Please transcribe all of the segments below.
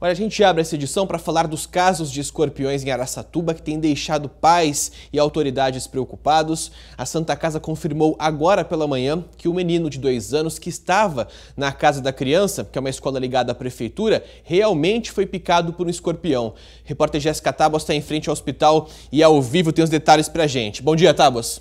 Olha, a gente abre essa edição para falar dos casos de escorpiões em Araçatuba que têm deixado pais e autoridades preocupados. A Santa Casa confirmou agora pela manhã que o menino de dois anos que estava na Casa da Criança, que é uma escola ligada à prefeitura, realmente foi picado por um escorpião. Repórter Jéssica Tabos está em frente ao hospital e ao vivo tem os detalhes para a gente. Bom dia, Tabos.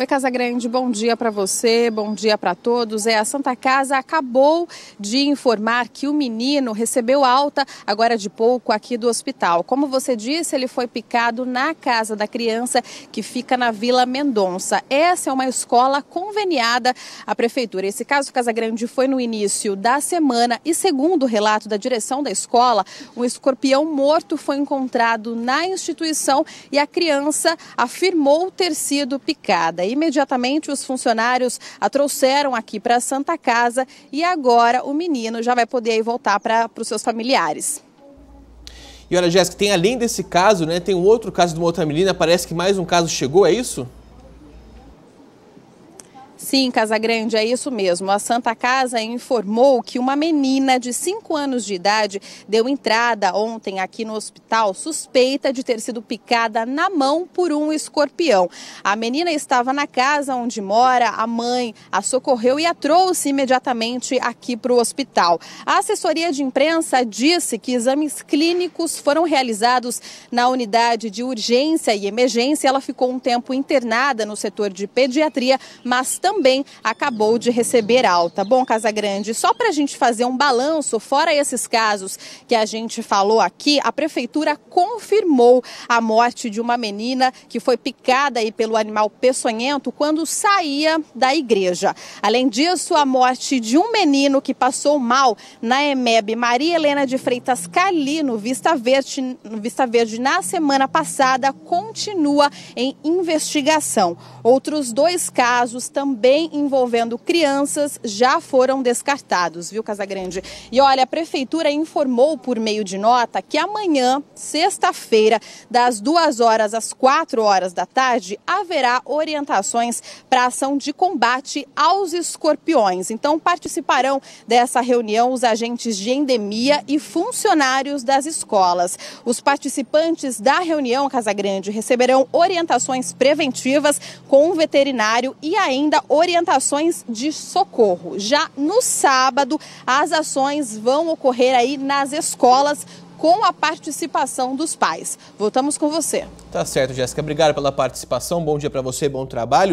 Oi, Casa Grande, bom dia para você, bom dia para todos. É, a Santa Casa acabou de informar que o menino recebeu alta agora de pouco aqui do hospital. Como você disse, ele foi picado na casa da criança que fica na Vila Mendonça. Essa é uma escola conveniada à prefeitura. Esse caso Casa Grande foi no início da semana e, segundo o relato da direção da escola, um escorpião morto foi encontrado na instituição e a criança afirmou ter sido picada. Imediatamente os funcionários a trouxeram aqui para a Santa Casa e agora o menino já vai poder voltar para os seus familiares. E olha, Jéssica, tem além desse caso, né? Tem um outro caso de uma outra menina, parece que mais um caso chegou, é isso? Sim, Casa Grande é isso mesmo. A Santa Casa informou que uma menina de 5 anos de idade deu entrada ontem aqui no hospital suspeita de ter sido picada na mão por um escorpião. A menina estava na casa onde mora, a mãe a socorreu e a trouxe imediatamente aqui para o hospital. A assessoria de imprensa disse que exames clínicos foram realizados na unidade de urgência e emergência. Ela ficou um tempo internada no setor de pediatria, mas também também acabou de receber alta. Bom, Casagrande, só para a gente fazer um balanço, fora esses casos que a gente falou aqui, a prefeitura confirmou a morte de uma menina que foi picada aí pelo animal peçonhento quando saía da igreja. Além disso, a morte de um menino que passou mal na EMEB Maria Helena de Freitas Cali, no Vista Verde, no Vista Verde na semana passada, continua em investigação. Outros dois casos também também envolvendo crianças já foram descartados, viu, Casagrande? E olha, a prefeitura informou por meio de nota que amanhã, sexta-feira, das 2 horas às 4 horas da tarde, haverá orientações para ação de combate aos escorpiões. Então, participarão dessa reunião os agentes de endemia e funcionários das escolas. Os participantes da reunião Casagrande receberão orientações preventivas com o veterinário e ainda o orientações de socorro. Já no sábado, as ações vão ocorrer aí nas escolas com a participação dos pais. Voltamos com você. Tá certo, Jéssica. Obrigado pela participação. Bom dia para você, bom trabalho.